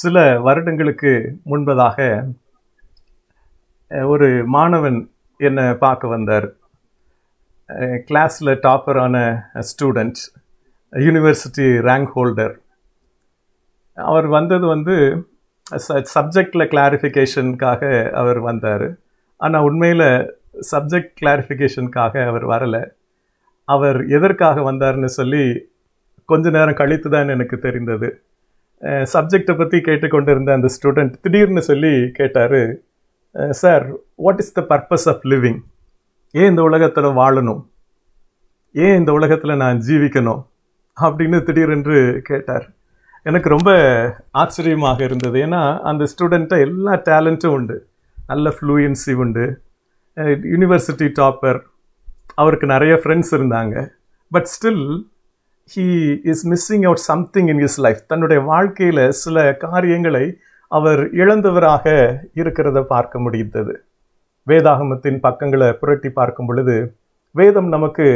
சில வருடங்களுக்கு முன்பதாக ஒரு மாணவன் என்னை பார்க்க வந்தார் கிளாஸில் டாப்பரான ஸ்டூடெண்ட் யூனிவர்சிட்டி ரேங்க் ஹோல்டர் அவர் வந்தது வந்து சப்ஜெக்டில் கிளாரிஃபிகேஷனுக்காக அவர் வந்தார் ஆனால் உண்மையில் சப்ஜெக்ட் கிளாரிஃபிகேஷனுக்காக அவர் வரலை அவர் எதற்காக வந்தார்னு சொல்லி கொஞ்ச நேரம் கழித்து தான் எனக்கு தெரிந்தது சப்ஜெக்டை பற்றி கேட்டுக்கொண்டிருந்த அந்த ஸ்டூடெண்ட் திடீர்னு சொல்லி கேட்டார் sir what is the purpose of living ஏன் இந்த உலகத்தில் வாழணும் ஏன் இந்த உலகத்தில் நான் ஜீவிக்கணும் அப்படின்னு திடீரென்று கேட்டார் எனக்கு ரொம்ப ஆச்சரியமாக இருந்தது ஏன்னா அந்த ஸ்டூடெண்ட்டை எல்லா டேலண்ட்டும் உண்டு நல்ல ஃப்ளூயன்சி உண்டு யூனிவர்சிட்டி டாப்பர் அவருக்கு நிறைய ஃப்ரெண்ட்ஸ் இருந்தாங்க but still he is missing out something in his life தன்னுடைய வாழ்க்கையில் சில காரியங்களை அவர் இழந்தவராக இருக்கிறத பார்க்க முடிந்தது வேதாகமத்தின் பக்கங்களை புரட்டி பார்க்கும் பொழுது வேதம் நமக்கு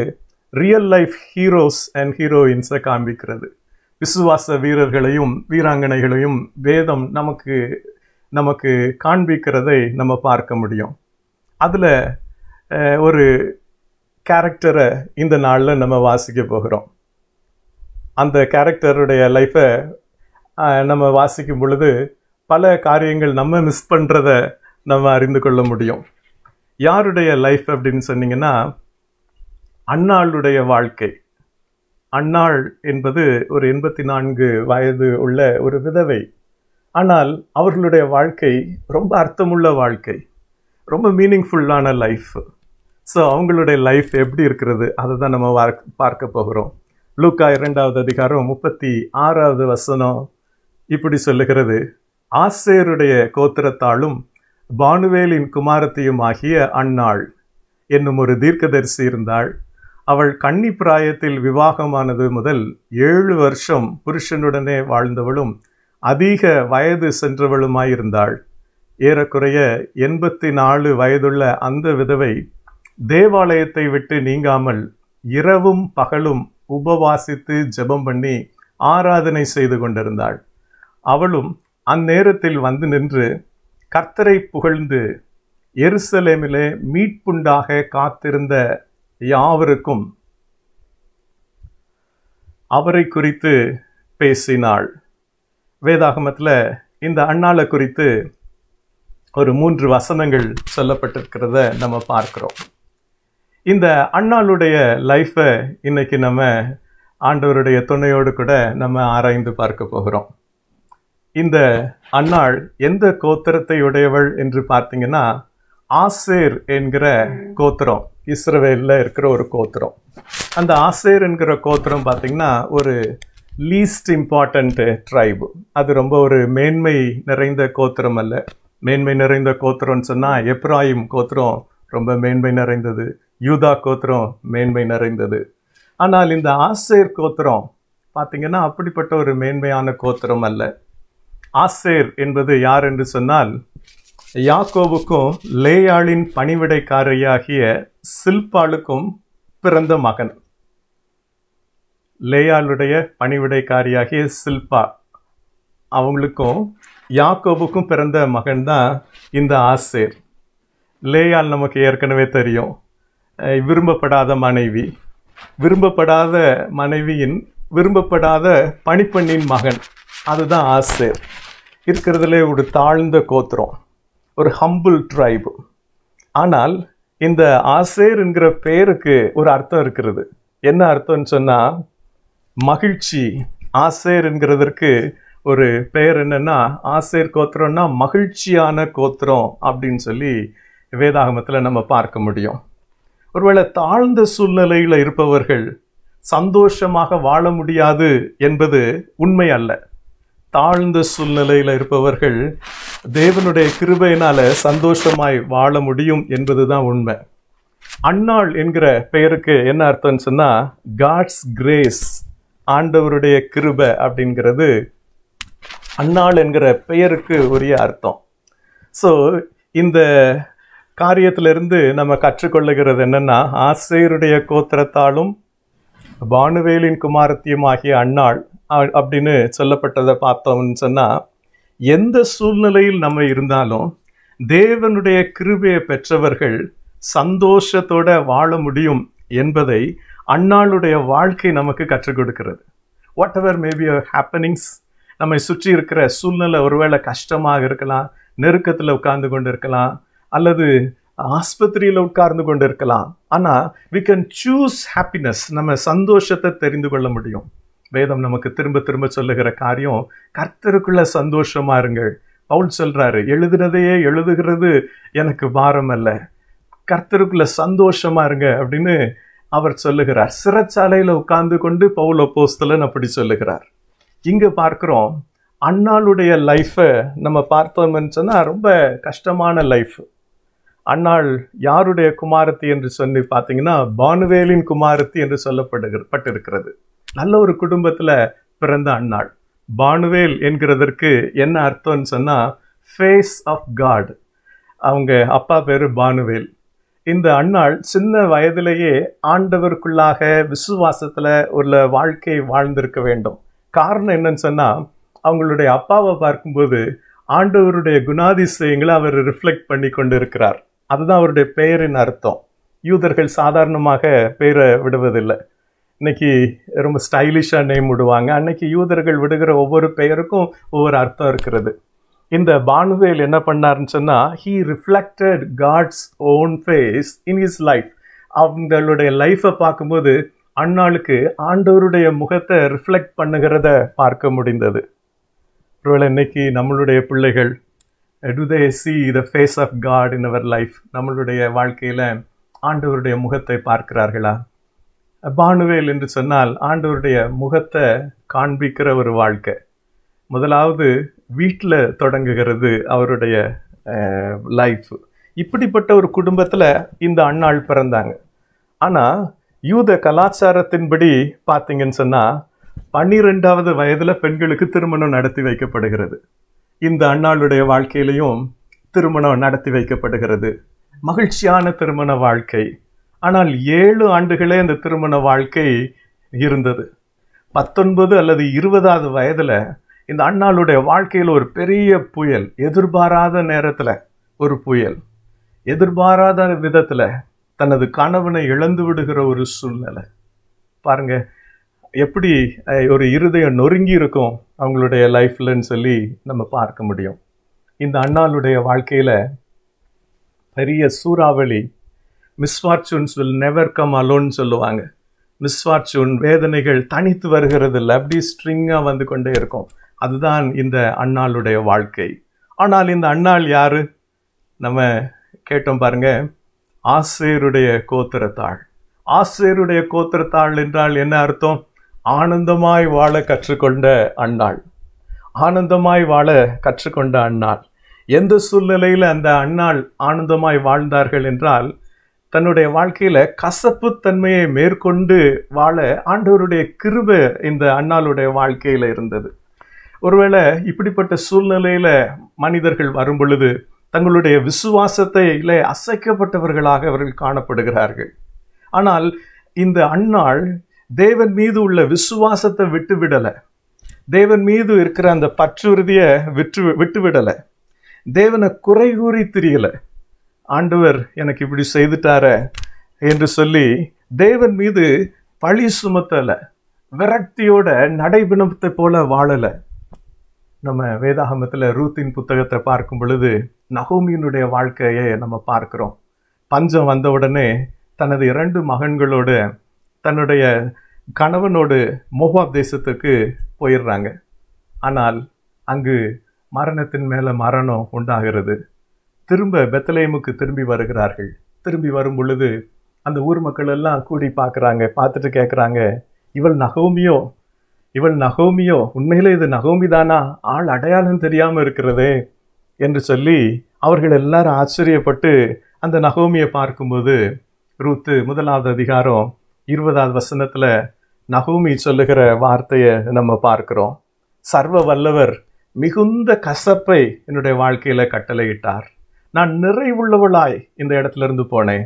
ரியல் லைஃப் ஹீரோஸ் அண்ட் ஹீரோயின்ஸை காண்பிக்கிறது விசுவாச வீரர்களையும் வீராங்கனைகளையும் வேதம் நமக்கு நமக்கு காண்பிக்கிறதை நம்ம பார்க்க முடியும் அதில் ஒரு கேரக்டரை இந்த நாளில் நம்ம வாசிக்க போகிறோம் அந்த கேரக்டருடைய லைஃப்பை நம்ம வாசிக்கும் பொழுது பல காரியங்கள் நம்ம மிஸ் பண்ணுறத நம்ம அறிந்து கொள்ள முடியும் யாருடைய லைஃப் அப்படின்னு சொன்னிங்கன்னா அண்ணாளுடைய வாழ்க்கை அன்னாள் என்பது ஒரு எண்பத்தி நான்கு வயது உள்ள ஒரு விதவை ஆனால் அவர்களுடைய வாழ்க்கை ரொம்ப அர்த்தமுள்ள வாழ்க்கை ரொம்ப மீனிங்ஃபுல்லான லைஃப் ஸோ அவங்களுடைய லைஃப் எப்படி இருக்கிறது அதை தான் நம்ம பார்க்க போகிறோம் லூக்கா இரண்டாவது அதிகாரம் முப்பத்தி ஆறாவது வசனம் இப்படி சொல்லுகிறது ஆசேருடைய கோத்திரத்தாலும் பானுவேலின் குமாரத்தையும் ஆகிய அன்னாள் என்னும் ஒரு தீர்க்கதரிசி இருந்தாள் அவள் கன்னி பிராயத்தில் விவாகமானது முதல் ஏழு வருஷம் புருஷனுடனே வாழ்ந்தவளும் அதிக வயது சென்றவளுமாயிருந்தாள் ஏறக்குறைய எண்பத்தி நாலு வயதுள்ள அந்த விதவை தேவாலயத்தை விட்டு நீங்காமல் இரவும் பகலும் உபவாசித்து ஜெபம் பண்ணி ஆராதனை செய்து கொண்டிருந்தாள் அவளும் அந்நேரத்தில் வந்து நின்று கர்த்தரை புகழ்ந்து எருசலேமிலே மீட்புண்டாக காத்திருந்த யாவருக்கும் அவரை குறித்து பேசினாள் வேதாகமத்தில் இந்த அண்ணாளை குறித்து ஒரு மூன்று வசனங்கள் சொல்லப்பட்டிருக்கிறத நம்ம பார்க்கிறோம் இந்த அண்ணாளுடைய லைஃப்பை இன்னைக்கு நம்ம ஆண்டவருடைய துணையோடு கூட நம்ம ஆராய்ந்து பார்க்க போகிறோம் இந்த அண்ணாள் எந்த கோத்திரத்தை உடையவள் என்று பார்த்தீங்கன்னா ஆசேர் என்கிற கோத்திரம் இஸ்ரவேலில் இருக்கிற ஒரு கோத்திரம் அந்த ஆசேர் என்கிற கோத்திரம் பார்த்திங்கன்னா ஒரு லீஸ்ட் இம்பார்ட்டண்ட்டு ட்ரைபு அது ரொம்ப ஒரு மேன்மை நிறைந்த கோத்திரம் அல்ல மேன்மை நிறைந்த கோத்திரம்னு சொன்னால் எப்ராயும் கோத்திரம் ரொம்ப மேன்மை நிறைந்தது யூதா கோத்திரம் மேன்மை நிறைந்தது ஆனால் இந்த ஆசேர் கோத்திரம் பார்த்தீங்கன்னா அப்படிப்பட்ட ஒரு மேன்மையான கோத்திரம் அல்ல ஆசேர் என்பது யார் என்று சொன்னால் யாக்கோவுக்கும் லேயாளின் பணிவிடைக்காரையாகிய சில்பாளுக்கும் பிறந்த மகன் லேயாளுடைய பணிவிடைக்காரியாகிய சில்பா அவங்களுக்கும் யாக்கோபுக்கும் பிறந்த மகன் தான் இந்த ஆசேர் லேயால் நமக்கு ஏற்கனவே தெரியும் விரும்பப்படாத மனைவி விரும்பப்படாத மனைவியின் விரும்பப்படாத பணிப்பெண்ணின் மகன் அதுதான் ஆசேர் இருக்கிறதுல ஒரு தாழ்ந்த கோத்திரம் ஒரு ஹம்புல் ட்ரைப் ஆனால் இந்த ஆசேர் என்கிற பேருக்கு ஒரு அர்த்தம் இருக்கிறது என்ன அர்த்தம்னு சொன்னால் மகிழ்ச்சி ஆசேர் என்கிறதற்கு ஒரு பெயர் என்னென்னா ஆசேர் கோத்திரம்னா மகிழ்ச்சியான கோத்திரம் அப்படின்னு சொல்லி வேதாகமத்தில் நம்ம பார்க்க முடியும் ஒருவேளை தாழ்ந்த சூழ்நிலையில் இருப்பவர்கள் சந்தோஷமாக வாழ முடியாது என்பது உண்மை அல்ல தாழ்ந்த சூழ்நிலையில் இருப்பவர்கள் தேவனுடைய கிருபையினால் சந்தோஷமாய் வாழ முடியும் என்பது தான் உண்மை அன்னாள் என்கிற பெயருக்கு என்ன அர்த்தம்னு சொன்னால் காட்ஸ் கிரேஸ் ஆண்டவருடைய கிருப அப்படிங்கிறது அன்னாள் என்கிற பெயருக்கு உரிய அர்த்தம் ஸோ இந்த காரியத்திலிருந்து நம்ம கற்றுக்கொள்ளுகிறது என்னென்னா ஆசையருடைய கோத்திரத்தாலும் பானுவேலின் குமாரத்தியும் ஆகிய அன்னாள் அப்படின்னு சொல்லப்பட்டதை பார்த்தோம்னு சொன்னால் எந்த சூழ்நிலையில் நம்ம இருந்தாலும் தேவனுடைய கிருபையை பெற்றவர்கள் சந்தோஷத்தோட வாழ முடியும் என்பதை அன்னாளுடைய வாழ்க்கை நமக்கு கற்றுக் கொடுக்கிறது வாட் எவர் மேபி ஹேப்பனிங்ஸ் நம்மை சுற்றி இருக்கிற சூழ்நிலை ஒருவேளை கஷ்டமாக இருக்கலாம் நெருக்கத்தில் உட்கார்ந்து கொண்டு இருக்கலாம் அல்லது ஆஸ்பத்திரியில் உட்கார்ந்து கொண்டு இருக்கலாம் ஆனால் வி கேன் சூஸ் ஹாப்பினஸ் நம்ம சந்தோஷத்தை தெரிந்து கொள்ள முடியும் வேதம் நமக்கு திரும்ப திரும்ப சொல்லுகிற காரியம் கர்த்தருக்குள்ள சந்தோஷமா இருங்கள் பவுல் சொல்றாரு எழுதுனதையே எழுதுகிறது எனக்கு பாரம் அல்ல கர்த்தருக்குள்ள சந்தோஷமா இருங்க அப்படின்னு அவர் சொல்லுகிறார் சிறைச்சாலையில் உட்கார்ந்து கொண்டு பவுல போஸ்தலன் அப்படி சொல்லுகிறார் இங்கே பார்க்குறோம் அண்ணாளுடைய லைஃப்பை நம்ம பார்த்தோம்னு சொன்னால் ரொம்ப கஷ்டமான லைஃப் அன்னாள் யாருடைய குமாரத்தி என்று சொல்லி பார்த்தீங்கன்னா பானுவேலின் குமாரத்தி என்று சொல்லப்படுகிற பட்டிருக்கிறது நல்ல ஒரு குடும்பத்தில் பிறந்த அன்னாள் பானுவேல் என்கிறதற்கு என்ன அர்த்தம்னு சொன்னால் ஃபேஸ் ஆஃப் காட் அவங்க அப்பா பேர் பானுவேல் இந்த அன்னாள் சின்ன வயதிலேயே ஆண்டவருக்குள்ளாக விசுவாசத்தில் உள்ள வாழ்க்கை வாழ்ந்திருக்க வேண்டும் காரணம் என்னன்னு சொன்னால் அவங்களுடைய அப்பாவை பார்க்கும்போது ஆண்டவருடைய குணாதிசயங்களை அவர் ரிஃப்ளெக்ட் பண்ணி கொண்டு இருக்கிறார் அதுதான் அவருடைய பெயரின் அர்த்தம் யூதர்கள் சாதாரணமாக பெயரை விடுவதில்லை இன்னைக்கு ரொம்ப ஸ்டைலிஷாக நேம் விடுவாங்க அன்னைக்கு யூதர்கள் விடுகிற ஒவ்வொரு பெயருக்கும் ஒவ்வொரு அர்த்தம் இருக்கிறது இந்த பானுவேல் என்ன பண்ணாருன்னு சொன்னால் he reflected God's own face in his life அவங்களுடைய லைஃப்பை பார்க்கும்போது அந்நாளுக்கு ஆண்டவருடைய முகத்தை ரிஃப்ளெக்ட் பண்ணுகிறத பார்க்க முடிந்தது ஒருவேளை இன்னைக்கு நம்மளுடைய பிள்ளைகள் do they see the face of God in our life நம்மளுடைய வாழ்க்கையில் ஆண்டவருடைய முகத்தை பார்க்கிறார்களா பானுவேல் என்று சொன்னால் ஆண்டவருடைய முகத்தை காண்பிக்கிற ஒரு வாழ்க்கை முதலாவது வீட்டில் தொடங்குகிறது அவருடைய லைஃப் இப்படிப்பட்ட ஒரு குடும்பத்தில் இந்த அண்ணாள் பிறந்தாங்க ஆனால் யூத கலாச்சாரத்தின்படி பார்த்தீங்கன்னு சொன்னால் பன்னிரெண்டாவது வயதில் பெண்களுக்கு திருமணம் நடத்தி வைக்கப்படுகிறது இந்த அண்ணாளுடைய வாழ்க்கையிலையும் திருமணம் நடத்தி வைக்கப்படுகிறது மகிழ்ச்சியான திருமண வாழ்க்கை ஆனால் ஏழு ஆண்டுகளே அந்த திருமண வாழ்க்கை இருந்தது பத்தொன்பது அல்லது இருபதாவது வயதில் இந்த அண்ணாளுடைய வாழ்க்கையில் ஒரு பெரிய புயல் எதிர்பாராத நேரத்தில் ஒரு புயல் எதிர்பாராத விதத்தில் தனது கணவனை இழந்து விடுகிற ஒரு சூழ்நிலை பாருங்கள் எப்படி ஒரு இருதயம் நொறுங்கி இருக்கும் அவங்களுடைய லைஃப்லன்னு சொல்லி நம்ம பார்க்க முடியும் இந்த அண்ணாளுடைய வாழ்க்கையில் பெரிய சூறாவளி ஃபார்ச்சூன்ஸ் வில் நெவர் கம் அலோன்னு சொல்லுவாங்க ஃபார்ச்சூன் வேதனைகள் தனித்து வருகிறது இல்லை அப்படி ஸ்ட்ரிங்காக வந்து கொண்டே இருக்கும் அதுதான் இந்த அண்ணாளுடைய வாழ்க்கை ஆனால் இந்த அண்ணாள் யார் நம்ம கேட்டோம் பாருங்க ஆசேருடைய கோத்திரத்தாள் ஆசேருடைய கோத்திரத்தாள் என்றால் என்ன அர்த்தம் ஆனந்தமாய் வாழ கற்றுக்கொண்ட அண்ணாள் ஆனந்தமாய் வாழ கற்றுக்கொண்ட அண்ணாள் எந்த சூழ்நிலையில் அந்த அண்ணாள் ஆனந்தமாய் வாழ்ந்தார்கள் என்றால் தன்னுடைய வாழ்க்கையில் கசப்புத்தன்மையை மேற்கொண்டு வாழ ஆண்டவருடைய கிருப இந்த அண்ணாளுடைய வாழ்க்கையில் இருந்தது ஒருவேளை இப்படிப்பட்ட சூழ்நிலையில் மனிதர்கள் வரும் பொழுது தங்களுடைய விசுவாசத்தையில அசைக்கப்பட்டவர்களாக அவர்கள் காணப்படுகிறார்கள் ஆனால் இந்த அண்ணாள் தேவன் மீது உள்ள விசுவாசத்தை விட்டு விடலை தேவன் மீது இருக்கிற அந்த பற்றுறுதியை விற்று விட்டு விடலை தேவனை குறை கூறி தெரியலை ஆண்டவர் எனக்கு இப்படி செய்துட்டார என்று சொல்லி தேவன் மீது பழி சுமத்தலை விரக்தியோட நடைபிணத்தை போல வாழலை நம்ம வேதாகமத்தில் ரூத்தின் புத்தகத்தை பார்க்கும் பொழுது நகோமியினுடைய வாழ்க்கையை நம்ம பார்க்குறோம் பஞ்சம் வந்த உடனே தனது இரண்டு மகன்களோட தன்னுடைய கணவனோடு மோஹாப் தேசத்துக்கு போயிடுறாங்க ஆனால் அங்கு மரணத்தின் மேலே மரணம் உண்டாகிறது திரும்ப பெத்தலேமுக்கு திரும்பி வருகிறார்கள் திரும்பி வரும் பொழுது அந்த ஊர் மக்கள் எல்லாம் கூடி பார்க்குறாங்க பார்த்துட்டு கேட்குறாங்க இவள் நகோமியோ இவள் நகோமியோ உண்மையிலே இது நகோமி தானா ஆள் அடையாளம் தெரியாமல் இருக்கிறதே என்று சொல்லி அவர்கள் எல்லாரும் ஆச்சரியப்பட்டு அந்த நகோமியை பார்க்கும்போது ரூத்து முதலாவது அதிகாரம் இருபதாவது வசனத்தில் நகோமி சொல்லுகிற வார்த்தையை நம்ம பார்க்குறோம் சர்வ வல்லவர் மிகுந்த கசப்பை என்னுடைய வாழ்க்கையில் கட்டளையிட்டார் நான் நிறைவுள்ளவளாய் இந்த இடத்துல இருந்து போனேன்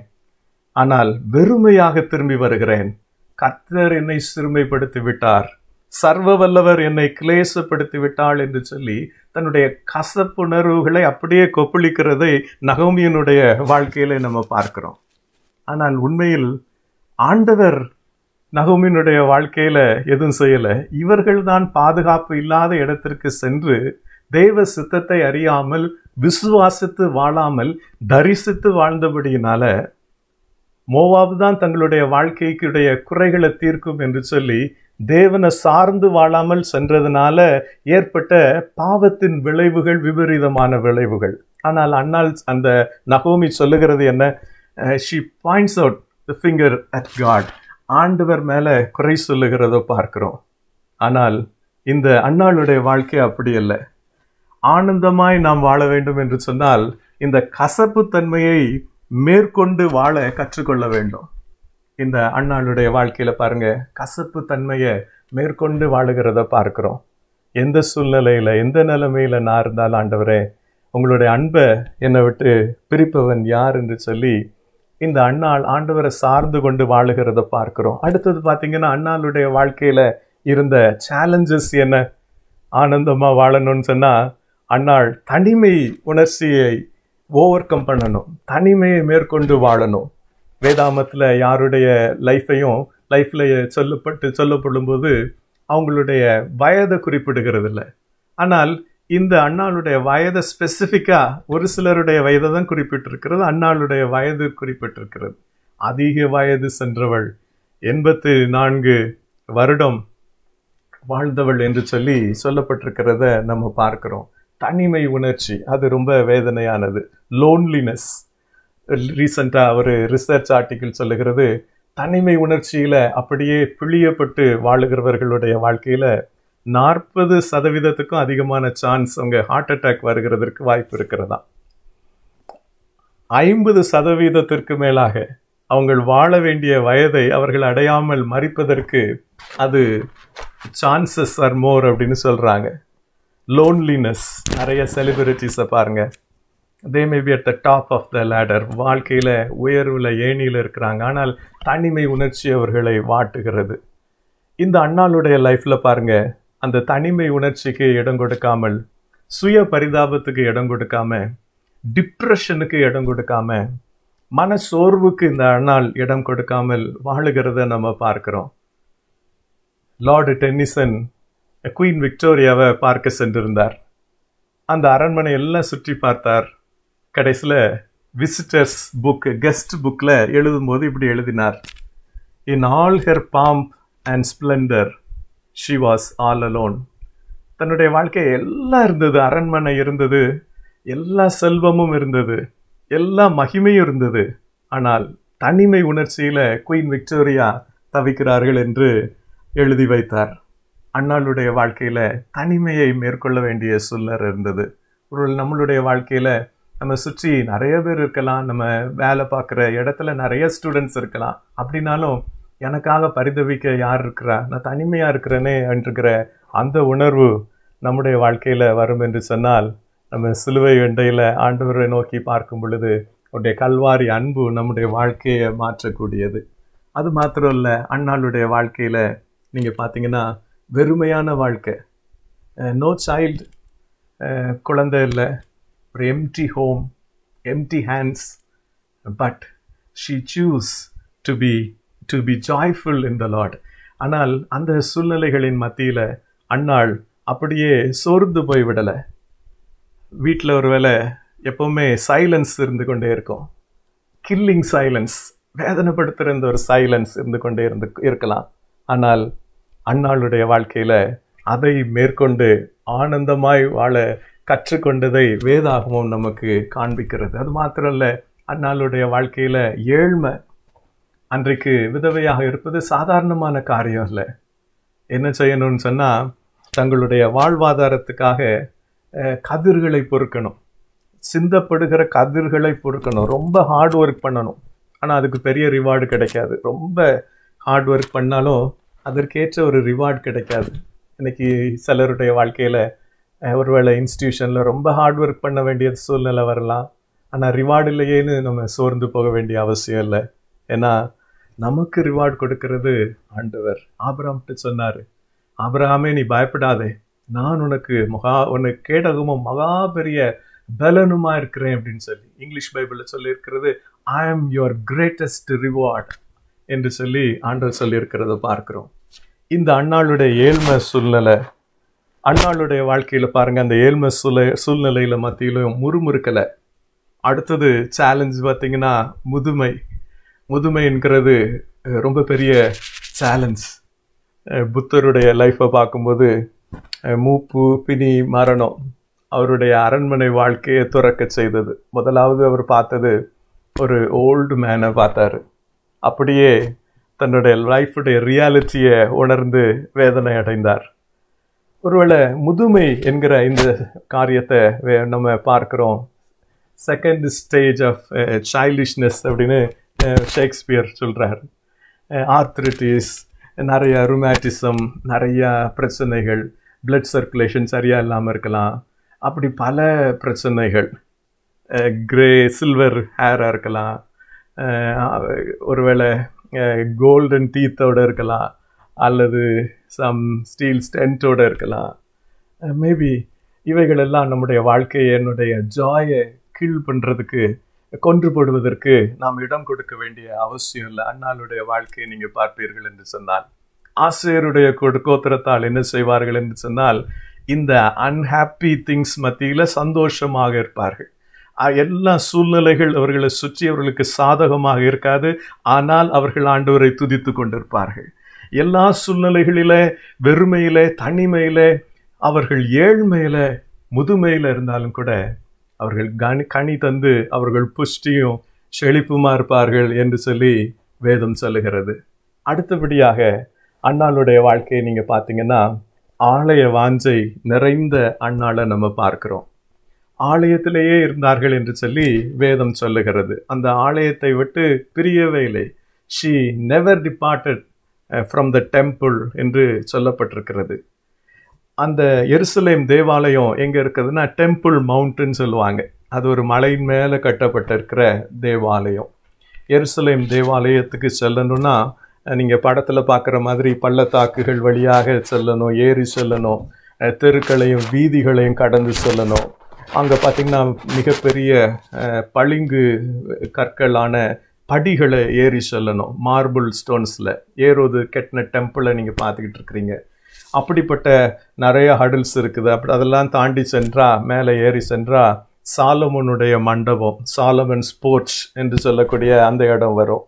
ஆனால் வெறுமையாக திரும்பி வருகிறேன் கத்தர் என்னை சிறுமைப்படுத்தி விட்டார் சர்வ வல்லவர் என்னை கிளேசப்படுத்தி விட்டாள் என்று சொல்லி தன்னுடைய கசப்புணர்வுகளை அப்படியே கொப்பளிக்கிறதை நகோமியனுடைய வாழ்க்கையில நம்ம பார்க்குறோம் ஆனால் உண்மையில் ஆண்டவர் நகோமியினுடைய வாழ்க்கையில எதுவும் செய்யல இவர்கள்தான் பாதுகாப்பு இல்லாத இடத்திற்கு சென்று தெய்வ சித்தத்தை அறியாமல் விசுவாசித்து வாழாமல் தரிசித்து வாழ்ந்தபடியினால மோவாவு தான் தங்களுடைய வாழ்க்கைக்குடைய குறைகளை தீர்க்கும் என்று சொல்லி தேவனை சார்ந்து வாழாமல் சென்றதுனால ஏற்பட்ட பாவத்தின் விளைவுகள் விபரீதமான விளைவுகள் ஆனால் அன்னால் அந்த நகோமி சொல்லுகிறது என்ன she points out the finger at God ஆண்டவர் மேலே குறை சொல்லுகிறத பார்க்கிறோம் ஆனால் இந்த அண்ணாளுடைய வாழ்க்கை அப்படி இல்லை ஆனந்தமாய் நாம் வாழ வேண்டும் என்று சொன்னால் இந்த கசப்பு தன்மையை மேற்கொண்டு வாழ கற்றுக்கொள்ள வேண்டும் இந்த அண்ணாளுடைய வாழ்க்கையில் பாருங்க கசப்பு தன்மையை மேற்கொண்டு வாழுகிறத பார்க்கிறோம் எந்த சூழ்நிலையில் எந்த நிலைமையில் நான் இருந்தாலும் ஆண்டவரே உங்களுடைய அன்பை என்னை விட்டு பிரிப்பவன் யார் என்று சொல்லி இந்த அண்ணாள் ஆண்டவரை சார்ந்து கொண்டு வாழுகிறத பார்க்கிறோம் அடுத்தது பார்த்தீங்கன்னா அண்ணாளுடைய வாழ்க்கையில் இருந்த சேலஞ்சஸ் என்ன ஆனந்தமாக வாழணும்னு சொன்னால் அண்ணாள் தனிமை உணர்ச்சியை ஓவர் கம் பண்ணணும் தனிமையை மேற்கொண்டு வாழணும் வேதாமத்தில் யாருடைய லைஃப்பையும் லைஃப்பில் சொல்லப்பட்டு சொல்லப்படும் போது அவங்களுடைய வயதை குறிப்பிடுகிறது இல்லை ஆனால் இந்த அண்ணாளுடைய வயதை ஸ்பெசிஃபிக்காக ஒரு சிலருடைய வயதை தான் குறிப்பிட்டிருக்கிறது அண்ணாளுடைய வயது குறிப்பிட்டிருக்கிறது அதிக வயது சென்றவள் எண்பத்து நான்கு வருடம் வாழ்ந்தவள் என்று சொல்லி சொல்லப்பட்டிருக்கிறத நம்ம பார்க்குறோம் தனிமை உணர்ச்சி அது ரொம்ப வேதனையானது லோன்லினஸ் ரீசண்டாக ஒரு ரிசர்ச் ஆர்டிக்கிள் சொல்லுகிறது தனிமை உணர்ச்சியில் அப்படியே பிழியப்பட்டு வாழுகிறவர்களுடைய வாழ்க்கையில் நாற்பது சதவீதத்துக்கும் அதிகமான சான்ஸ் அவங்க ஹார்ட் அட்டாக் வருகிறதற்கு வாய்ப்பு இருக்கிறதா ஐம்பது சதவீதத்திற்கு மேலாக அவங்கள் வாழ வேண்டிய வயதை அவர்கள் அடையாமல் மறிப்பதற்கு அது சான்சஸ் ஆர் மோர் அப்படின்னு சொல்கிறாங்க லோன்லினஸ் நிறைய செலிபிரிட்டிஸை பாருங்கள் they may be at the top of the ladder வாழ்க்கையில் உயர்வில் ஏணியில் இருக்கிறாங்க ஆனால் தனிமை உணர்ச்சி அவர்களை வாட்டுகிறது இந்த அண்ணாளுடைய லைஃப்பில் பாருங்கள் அந்த தனிமை உணர்ச்சிக்கு இடம் கொடுக்காமல் சுய பரிதாபத்துக்கு இடம் கொடுக்காம டிப்ரெஷனுக்கு இடம் கொடுக்காம மன சோர்வுக்கு இந்த அண்ணால் இடம் கொடுக்காமல் வாழுகிறத நம்ம பார்க்குறோம் லார்டு டென்னிசன் குயின் விக்டோரியாவை பார்க்க சென்றிருந்தார் அந்த அரண்மனை எல்லாம் சுற்றி பார்த்தார் கடைசியில் விசிட்டர்ஸ் புக்கு கெஸ்ட் புக்கில் எழுதும்போது இப்படி எழுதினார் in all her pomp and splendour she was all alone தன்னுடைய வாழ்க்கை எல்லாம் இருந்தது அரண்மனை இருந்தது எல்லா செல்வமும் இருந்தது எல்லா மகிமையும் இருந்தது ஆனால் தனிமை உணர்ச்சியில் குயின் விக்டோரியா தவிக்கிறார்கள் என்று எழுதி வைத்தார் அண்ணாளுடைய வாழ்க்கையில் தனிமையை மேற்கொள்ள வேண்டிய சூழ்நிலை இருந்தது ஒரு நம்மளுடைய வாழ்க்கையில் நம்ம சுற்றி நிறைய பேர் இருக்கலாம் நம்ம வேலை பார்க்குற இடத்துல நிறைய ஸ்டூடெண்ட்ஸ் இருக்கலாம் அப்படின்னாலும் எனக்காக பரிதவிக்க யார் இருக்கிறா நான் தனிமையாக இருக்கிறேனே என்கிற அந்த உணர்வு நம்முடைய வாழ்க்கையில் வரும் என்று சொன்னால் நம்ம சிலுவை வெண்டையில் ஆண்டவரை நோக்கி பார்க்கும் பொழுது உடைய கல்வாரி அன்பு நம்முடைய வாழ்க்கையை மாற்றக்கூடியது அது மாத்திரம் இல்லை அண்ணாளுடைய வாழ்க்கையில் நீங்கள் பார்த்தீங்கன்னா வெறுமையான வாழ்க்கை நோ சைல்டு குழந்தை இல்லை ஒரு empty home empty hands but she choose to be to be joyful in the lot ஆனால் அந்த சூழ்நிலைகளின் மத்தியில் அன்னாள் அப்படியே சோர்ந்து போய் விடலை வீட்டில் ஒரு வேலை எப்போவுமே சைலன்ஸ் இருந்து கொண்டே இருக்கும் கில்லிங் சைலன்ஸ் வேதனைப்படுத்துகிற ஒரு சைலன்ஸ் இருந்து கொண்டே இருந்து இருக்கலாம் ஆனால் அன்னாளுடைய வாழ்க்கையில் அதை மேற்கொண்டு ஆனந்தமாய் வாழ கற்றுக்கொண்டதை வேதாகமும் நமக்கு காண்பிக்கிறது அது மாத்திரம் இல்லை அன்னாளுடைய வாழ்க்கையில் ஏழ்மை அன்றைக்கு விதவையாக இருப்பது சாதாரணமான காரியம் இல்லை என்ன செய்யணும்னு சொன்னால் தங்களுடைய வாழ்வாதாரத்துக்காக கதிர்களை பொறுக்கணும் சிந்தப்படுகிற கதிர்களை பொறுக்கணும் ரொம்ப ஹார்ட் ஒர்க் பண்ணணும் ஆனால் அதுக்கு பெரிய ரிவார்டு கிடைக்காது ரொம்ப ஹார்ட் ஒர்க் பண்ணாலும் அதற்கேற்ற ஒரு ரிவார்டு கிடைக்காது இன்றைக்கி சிலருடைய வாழ்க்கையில் ஒருவேளை இன்ஸ்டியூஷனில் ரொம்ப ஹார்ட் ஒர்க் பண்ண வேண்டிய சூழ்நிலை வரலாம் ஆனால் ரிவார்டு இல்லையேன்னு நம்ம சோர்ந்து போக வேண்டிய அவசியம் இல்லை ஏன்னா நமக்கு ரிவார்டு கொடுக்கிறது ஆண்டவர் ஆபராம்கிட்ட சொன்னார் ஆபராமே நீ பயப்படாதே நான் உனக்கு மகா உனக்கு கேடகமும் மகா பெரிய பலனுமா இருக்கிறேன் அப்படின்னு சொல்லி இங்கிலீஷ் பைபிளில் சொல்லியிருக்கிறது ஐ ஆம் யுவர் கிரேட்டஸ்ட் ரிவார்ட் என்று சொல்லி ஆண்டவர் சொல்லியிருக்கிறத பார்க்கிறோம் இந்த அண்ணாளுடைய ஏழ்மை சூழ்நிலை அண்ணாளுடைய வாழ்க்கையில் பாருங்கள் அந்த ஏழ்மை சூழ சூழ்நிலையில் மத்தியிலும் முறுமுறுக்கலை அடுத்தது சேலஞ்சு பார்த்திங்கன்னா முதுமை முதுமை என்கிறது ரொம்ப பெரிய சேலஞ்ச் புத்தருடைய லைஃப்பை பார்க்கும்போது மூப்பு பினி மரணம் அவருடைய அரண்மனை வாழ்க்கையை துறக்க செய்தது முதலாவது அவர் பார்த்தது ஒரு ஓல்டு மேனை பார்த்தாரு அப்படியே தன்னுடைய லைஃபுடைய ரியாலிட்டியை உணர்ந்து வேதனை அடைந்தார் ஒருவேளை முதுமை என்கிற இந்த காரியத்தை நம்ம பார்க்குறோம் செகண்ட் ஸ்டேஜ் ஆஃப் சைல்டிஷ்னஸ் அப்படின்னு ஷேக்ஸ்பியர் சொல்கிறாரு ஆர்த்ரிட்டிஸ் நிறைய ருமேட்டிசம் நிறையா பிரச்சனைகள் பிளட் சர்க்குலேஷன் சரியாக இல்லாமல் இருக்கலாம் அப்படி பல பிரச்சனைகள் கிரே சில்வர் ஹேராக இருக்கலாம் ஒருவேளை கோல்டன் டீத்தோடு இருக்கலாம் அல்லது சம் ஸ்டீல் ஸ்டென்ட்டோடு இருக்கலாம் மேபி இவைகளெல்லாம் நம்முடைய வாழ்க்கையை என்னுடைய ஜாயை கீழ் பண்ணுறதுக்கு கொன்று போடுவதற்கு நாம் இடம் கொடுக்க வேண்டிய அவசியம் இல்லை அண்ணாளுடைய வாழ்க்கையை நீங்கள் பார்ப்பீர்கள் என்று சொன்னால் ஆசிரியருடைய கோத்திரத்தால் என்ன செய்வார்கள் என்று சொன்னால் இந்த அன்ஹாப்பி திங்ஸ் மத்தியில் சந்தோஷமாக இருப்பார்கள் எல்லா சூழ்நிலைகள் அவர்களை சுற்றி அவர்களுக்கு சாதகமாக இருக்காது ஆனால் அவர்கள் ஆண்டவரை துதித்து கொண்டிருப்பார்கள் எல்லா சூழ்நிலைகளில வெறுமையில தனிமையில அவர்கள் ஏழ்மையில முதுமையில இருந்தாலும் கூட அவர்கள் கனி கனி தந்து அவர்கள் புஷ்டியும் செழிப்புமா இருப்பார்கள் என்று சொல்லி வேதம் சொல்லுகிறது அடுத்தபடியாக அண்ணாளுடைய வாழ்க்கையை நீங்கள் பார்த்தீங்கன்னா ஆலய வாஞ்சை நிறைந்த அண்ணாளை நம்ம பார்க்குறோம் ஆலயத்திலேயே இருந்தார்கள் என்று சொல்லி வேதம் சொல்லுகிறது அந்த ஆலயத்தை விட்டு பிரியவே இல்லை she never departed from the temple என்று சொல்லப்பட்டிருக்கிறது அந்த எருசலேம் தேவாலயம் எங்கே இருக்குதுன்னா டெம்பிள் மவுண்ட்டுன்னு சொல்லுவாங்க அது ஒரு மலையின் மேலே கட்டப்பட்டிருக்கிற தேவாலயம் எருசலேம் தேவாலயத்துக்கு செல்லணும்னா நீங்கள் படத்தில் பார்க்குற மாதிரி பள்ளத்தாக்குகள் வழியாக செல்லணும் ஏறி செல்லணும் தெருக்களையும் வீதிகளையும் கடந்து செல்லணும் அங்கே பார்த்திங்கன்னா மிகப்பெரிய பளிங்கு கற்களான படிகளை ஏறி செல்லணும் மார்பிள் ஸ்டோன்ஸில் ஏறுவது கெட்டின டெம்பிளை நீங்கள் பார்த்துக்கிட்டு இருக்கிறீங்க அப்படிப்பட்ட நிறைய ஹடல்ஸ் இருக்குது அப்படி அதெல்லாம் தாண்டி சென்றா மேலே ஏறி சென்றா சாலமனுடைய மண்டபம் சாலமன் ஸ்போர்ட்ஸ் என்று சொல்லக்கூடிய அந்த இடம் வரும்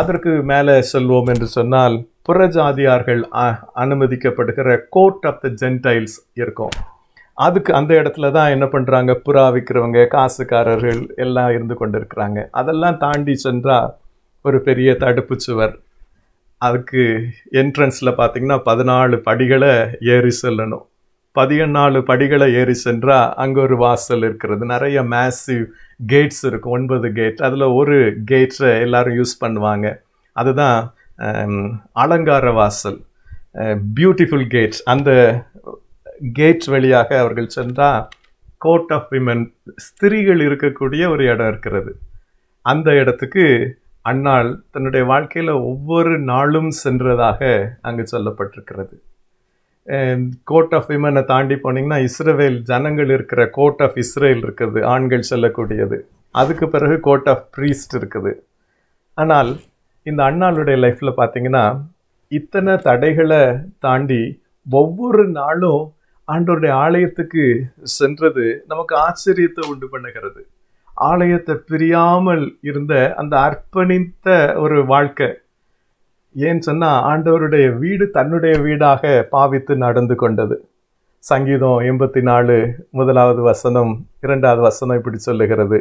அதற்கு மேலே செல்வோம் என்று சொன்னால் புறஜாதியார்கள் அனுமதிக்கப்படுகிற கோர்ட் ஆஃப் த ஜென்டைல்ஸ் இருக்கும் அதுக்கு அந்த இடத்துல தான் என்ன பண்ணுறாங்க புறா விற்கிறவங்க காசுக்காரர்கள் எல்லாம் இருந்து கொண்டிருக்கிறாங்க அதெல்லாம் தாண்டி சென்றால் ஒரு பெரிய தடுப்பு சுவர் அதுக்கு என்ட்ரன்ஸில் பார்த்திங்கன்னா பதினாலு படிகளை ஏறி செல்லணும் பதினாலு படிகளை ஏறி சென்றால் அங்கே ஒரு வாசல் இருக்கிறது நிறைய மேசிவ் கேட்ஸ் இருக்கும் ஒன்பது கேட் அதில் ஒரு கேட்ஸை எல்லோரும் யூஸ் பண்ணுவாங்க அதுதான் அலங்கார வாசல் பியூட்டிஃபுல் கேட்ஸ் அந்த கேட்ஸ் வழியாக அவர்கள் சென்றால் கோர்ட் ஆஃப் விமன் ஸ்திரீகள் இருக்கக்கூடிய ஒரு இடம் இருக்கிறது அந்த இடத்துக்கு அன்னாள் தன்னுடைய வாழ்க்கையில் ஒவ்வொரு நாளும் சென்றதாக அங்கு சொல்லப்பட்டிருக்கிறது கோர்ட் ஆஃப் விமனை தாண்டி போனீங்கன்னா இஸ்ரேல் ஜனங்கள் இருக்கிற கோர்ட் ஆஃப் இஸ்ரேல் இருக்குது ஆண்கள் செல்லக்கூடியது அதுக்கு பிறகு கோர்ட் ஆஃப் ப்ரீஸ்ட் இருக்குது ஆனால் இந்த அண்ணாளுடைய லைஃப்பில் பார்த்தீங்கன்னா இத்தனை தடைகளை தாண்டி ஒவ்வொரு நாளும் ஆண்டோருடைய ஆலயத்துக்கு சென்றது நமக்கு ஆச்சரியத்தை உண்டு பண்ணுகிறது ஆலயத்தை பிரியாமல் இருந்த அந்த அர்ப்பணித்த ஒரு வாழ்க்கை ஏன் சொன்னால் ஆண்டவருடைய வீடு தன்னுடைய வீடாக பாவித்து நடந்து கொண்டது சங்கீதம் எண்பத்தி நாலு முதலாவது வசனம் இரண்டாவது வசனம் இப்படி சொல்லுகிறது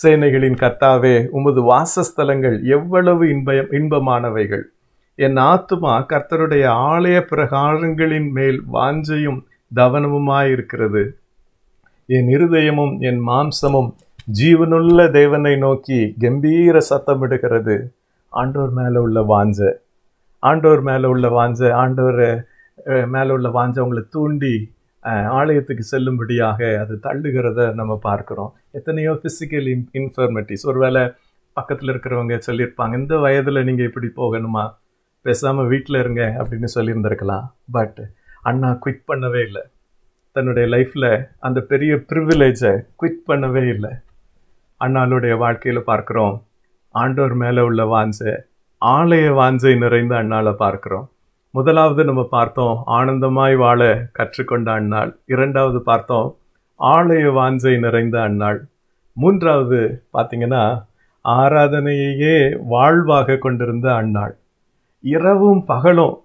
சேனைகளின் கர்த்தாவே உமது வாசஸ்தலங்கள் எவ்வளவு இன்பயம் இன்பமானவைகள் என் ஆத்துமா கர்த்தருடைய ஆலய பிரகாரங்களின் மேல் வாஞ்சையும் தவனமுமாயிருக்கிறது என் இருதயமும் என் மாம்சமும் ஜீவனுள்ள தேவனை நோக்கி கம்பீர சத்தம் எடுக்கிறது ஆண்டோர் மேலே உள்ள வாஞ்ச ஆண்டோர் மேலே உள்ள வாஞ்ச ஆண்டோர் மேலே உள்ள வாஞ்ச அவங்களை தூண்டி ஆலயத்துக்கு செல்லும்படியாக அது தள்ளுகிறத நம்ம பார்க்குறோம் எத்தனையோ ஃபிசிக்கல் இன் ஒரு ஒருவேளை பக்கத்தில் இருக்கிறவங்க சொல்லியிருப்பாங்க இந்த வயதில் நீங்கள் இப்படி போகணுமா பேசாமல் வீட்டில் இருங்க அப்படின்னு சொல்லியிருந்திருக்கலாம் பட் அண்ணா குவிட் பண்ணவே இல்லை தன்னுடைய லைஃப்பில் அந்த பெரிய ப்ரிவிலேஜை குவிட் பண்ணவே இல்லை அண்ணாளுடைய வாழ்க்கையில் பார்க்குறோம் ஆண்டோர் மேலே உள்ள வாஞ்சை ஆலய வாஞ்சை நிறைந்த அண்ணாளை பார்க்குறோம் முதலாவது நம்ம பார்த்தோம் ஆனந்தமாய் வாழ கற்றுக்கொண்ட அண்ணாள் இரண்டாவது பார்த்தோம் ஆலய வாஞ்சை நிறைந்த அண்ணாள் மூன்றாவது பார்த்திங்கன்னா ஆராதனையையே வாழ்வாக கொண்டிருந்த அண்ணாள் இரவும் பகலும்